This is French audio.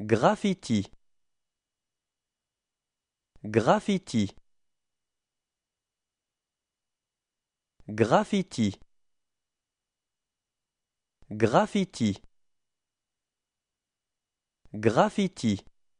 Graffiti Graffiti Graffiti Graffiti Graffiti